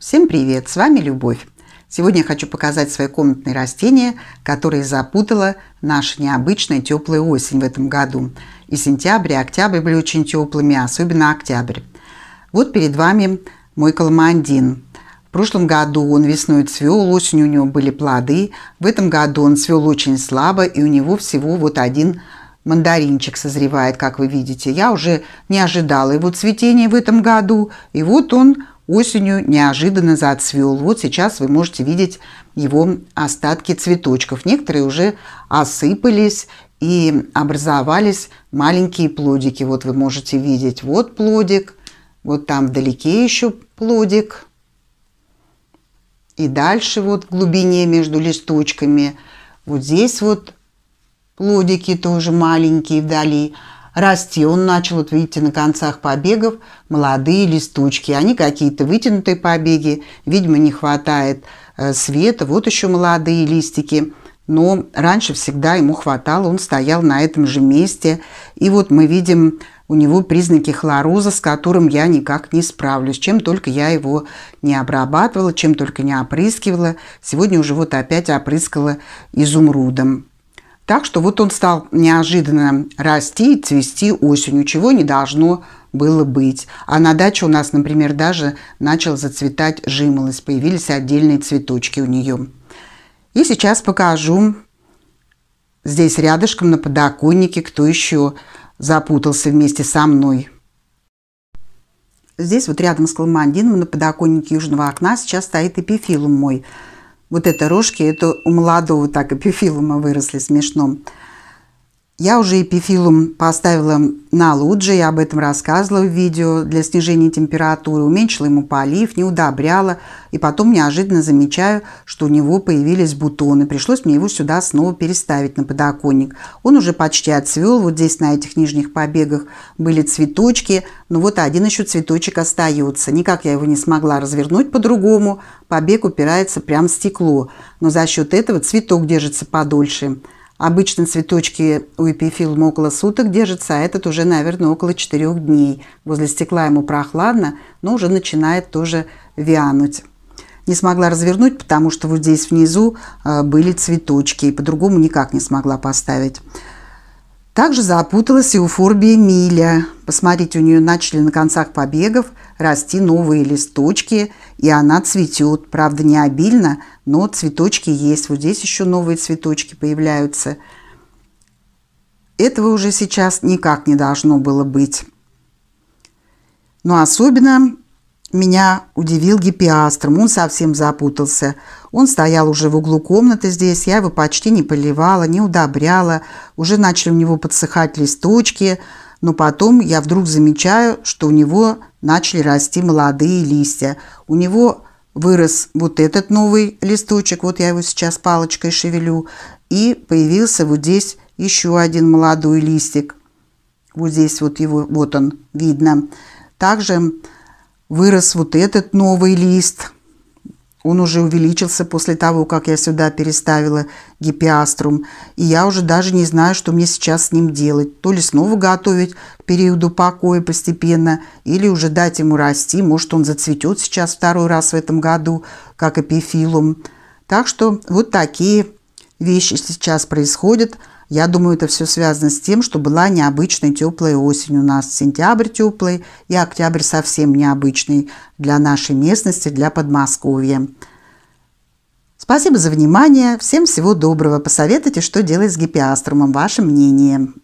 Всем привет, с вами Любовь. Сегодня я хочу показать свои комнатные растения, которые запутала наша необычная теплая осень в этом году. И сентябрь, и октябрь были очень теплыми, особенно октябрь. Вот перед вами мой каламандин. В прошлом году он весной цвел, осенью у него были плоды. В этом году он цвел очень слабо, и у него всего вот один мандаринчик созревает, как вы видите. Я уже не ожидала его цветения в этом году, и вот он осенью неожиданно зацвел. Вот сейчас вы можете видеть его остатки цветочков. Некоторые уже осыпались и образовались маленькие плодики. Вот вы можете видеть, вот плодик, вот там вдалеке еще плодик. И дальше вот в глубине между листочками. Вот здесь вот плодики тоже маленькие вдали расти. Он начал, вот видите, на концах побегов молодые листочки. Они какие-то вытянутые побеги, видимо, не хватает э, света. Вот еще молодые листики. Но раньше всегда ему хватало, он стоял на этом же месте. И вот мы видим у него признаки хлороза, с которым я никак не справлюсь, чем только я его не обрабатывала, чем только не опрыскивала. Сегодня уже вот опять опрыскала изумрудом. Так что вот он стал неожиданно расти и цвести осенью, чего не должно было быть. А на даче у нас, например, даже начал зацветать жимолость, появились отдельные цветочки у нее. И сейчас покажу здесь рядышком на подоконнике, кто еще запутался вместе со мной. Здесь вот рядом с кламандином на подоконнике южного окна сейчас стоит эпифилум мой – вот это рожки, это у молодого так эпифилума выросли смешно. Я уже эпифилум поставила на луджи, я об этом рассказывала в видео, для снижения температуры, уменьшила ему полив, не удобряла. И потом неожиданно замечаю, что у него появились бутоны. Пришлось мне его сюда снова переставить на подоконник. Он уже почти отцвел, вот здесь на этих нижних побегах были цветочки, но вот один еще цветочек остается. Никак я его не смогла развернуть по-другому, побег упирается прямо в стекло, но за счет этого цветок держится подольше. Обычно цветочки у эпифилума около суток держатся, а этот уже, наверное, около 4 дней. Возле стекла ему прохладно, но уже начинает тоже вянуть. Не смогла развернуть, потому что вот здесь внизу э, были цветочки, и по-другому никак не смогла поставить. Также запуталась и у Форбии Миля. Посмотрите, у нее начали на концах побегов расти новые листочки, и она цветет. Правда, не обильно, но цветочки есть. Вот здесь еще новые цветочки появляются. Этого уже сейчас никак не должно было быть. Но особенно меня удивил гипиастром, он совсем запутался. Он стоял уже в углу комнаты здесь, я его почти не поливала, не удобряла. Уже начали у него подсыхать листочки, но потом я вдруг замечаю, что у него начали расти молодые листья. У него вырос вот этот новый листочек, вот я его сейчас палочкой шевелю, и появился вот здесь еще один молодой листик. Вот здесь вот его, вот он, видно. Также вырос вот этот новый лист. Он уже увеличился после того, как я сюда переставила гипиаструм. И я уже даже не знаю, что мне сейчас с ним делать. То ли снова готовить к периоду покоя постепенно, или уже дать ему расти. Может, он зацветет сейчас второй раз в этом году, как эпифилум. Так что вот такие вещи сейчас происходят – я думаю, это все связано с тем, что была необычная теплая осень у нас. Сентябрь теплый и октябрь совсем необычный для нашей местности, для Подмосковья. Спасибо за внимание. Всем всего доброго. Посоветуйте, что делать с гипиаструмом. Ваше мнение.